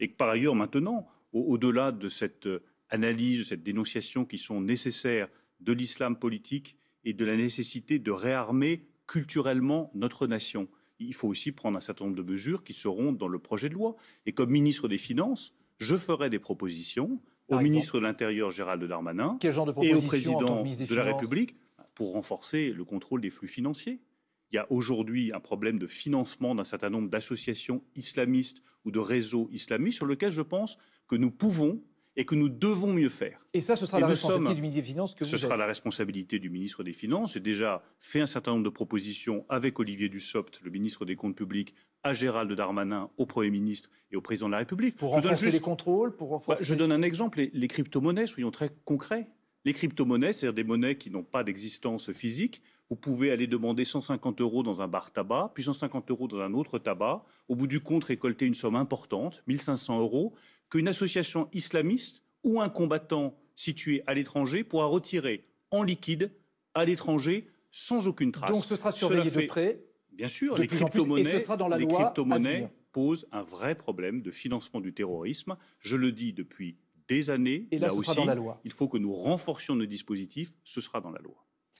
Et que par ailleurs, maintenant, au-delà de cette euh, analyse, de cette dénonciation qui sont nécessaires de l'islam politique et de la nécessité de réarmer culturellement notre nation, il faut aussi prendre un certain nombre de mesures qui seront dans le projet de loi. Et comme ministre des Finances, je ferai des propositions au ministre de l'Intérieur Gérald Darmanin et au président de la République pour renforcer le contrôle des flux financiers il y a aujourd'hui un problème de financement d'un certain nombre d'associations islamistes ou de réseaux islamistes sur lequel je pense que nous pouvons et que nous devons mieux faire. Et ça, ce sera la responsabilité du ministre des Finances que vous Ce sera la responsabilité du ministre des Finances. J'ai déjà fait un certain nombre de propositions avec Olivier Dussopt, le ministre des Comptes publics, à Gérald Darmanin, au Premier ministre et au Président de la République. Pour renforcer les contrôles, pour bah, je donne un exemple, les, les crypto-monnaies, soyons très concrets. Les crypto-monnaies, c'est-à-dire des monnaies qui n'ont pas d'existence physique, vous pouvez aller demander 150 euros dans un bar tabac, puis 150 euros dans un autre tabac, au bout du compte récolter une somme importante, 1500 euros, qu'une association islamiste ou un combattant situé à l'étranger pourra retirer en liquide à l'étranger sans aucune trace. Donc ce sera surveillé de près Bien sûr, les crypto-monnaies posent un vrai problème de financement du terrorisme. Je le dis depuis des années. là, aussi, Il faut que nous renforcions nos dispositifs, ce sera dans la loi.